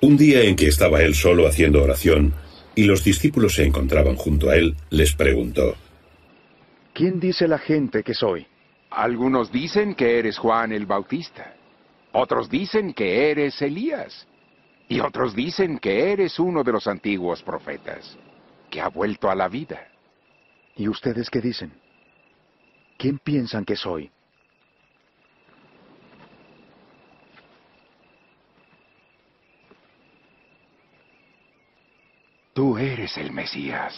Un día en que estaba él solo haciendo oración y los discípulos se encontraban junto a él, les preguntó, ¿Quién dice la gente que soy? Algunos dicen que eres Juan el Bautista, otros dicen que eres Elías, y otros dicen que eres uno de los antiguos profetas, que ha vuelto a la vida. ¿Y ustedes qué dicen? ¿Quién piensan que soy? Tú eres el Mesías.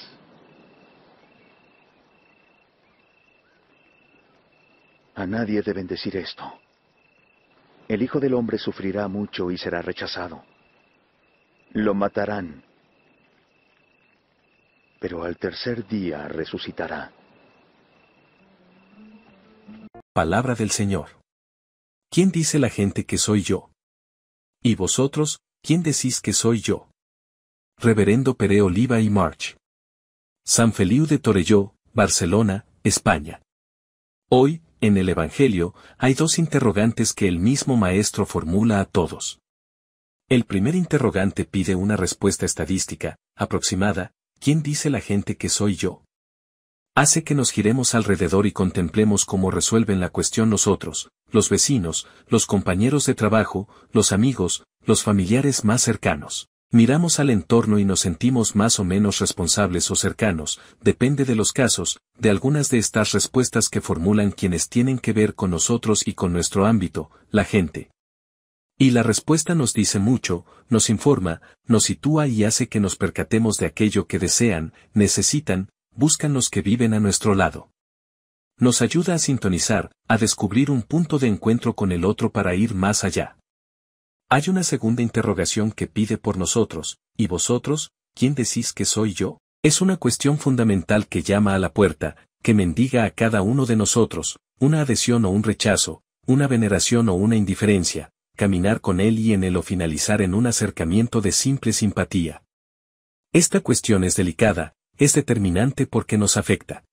A nadie deben decir esto. El Hijo del Hombre sufrirá mucho y será rechazado. Lo matarán, pero al tercer día resucitará. Palabra del Señor. ¿Quién dice la gente que soy yo? ¿Y vosotros, quién decís que soy yo? Reverendo Pere Oliva y March. San Feliu de Torelló, Barcelona, España. Hoy, en el Evangelio, hay dos interrogantes que el mismo Maestro formula a todos. El primer interrogante pide una respuesta estadística, aproximada, ¿quién dice la gente que soy yo? Hace que nos giremos alrededor y contemplemos cómo resuelven la cuestión nosotros, los vecinos, los compañeros de trabajo, los amigos, los familiares más cercanos. Miramos al entorno y nos sentimos más o menos responsables o cercanos, depende de los casos, de algunas de estas respuestas que formulan quienes tienen que ver con nosotros y con nuestro ámbito, la gente. Y la respuesta nos dice mucho, nos informa, nos sitúa y hace que nos percatemos de aquello que desean, necesitan, buscan los que viven a nuestro lado. Nos ayuda a sintonizar, a descubrir un punto de encuentro con el otro para ir más allá. Hay una segunda interrogación que pide por nosotros, ¿y vosotros, quién decís que soy yo? Es una cuestión fundamental que llama a la puerta, que mendiga a cada uno de nosotros, una adhesión o un rechazo, una veneración o una indiferencia, caminar con él y en él o finalizar en un acercamiento de simple simpatía. Esta cuestión es delicada, es determinante porque nos afecta.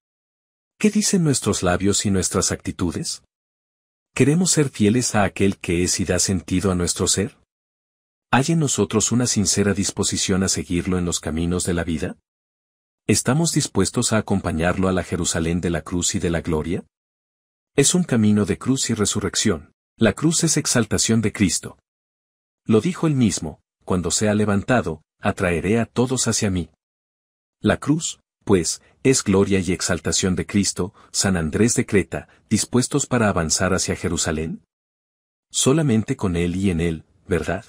¿Qué dicen nuestros labios y nuestras actitudes? ¿Queremos ser fieles a aquel que es y da sentido a nuestro ser? ¿Hay en nosotros una sincera disposición a seguirlo en los caminos de la vida? ¿Estamos dispuestos a acompañarlo a la Jerusalén de la cruz y de la gloria? Es un camino de cruz y resurrección. La cruz es exaltación de Cristo. Lo dijo él mismo, cuando sea levantado, atraeré a todos hacia mí. La cruz, pues, es gloria y exaltación de Cristo, San Andrés de Creta, dispuestos para avanzar hacia Jerusalén? Solamente con Él y en Él, ¿verdad?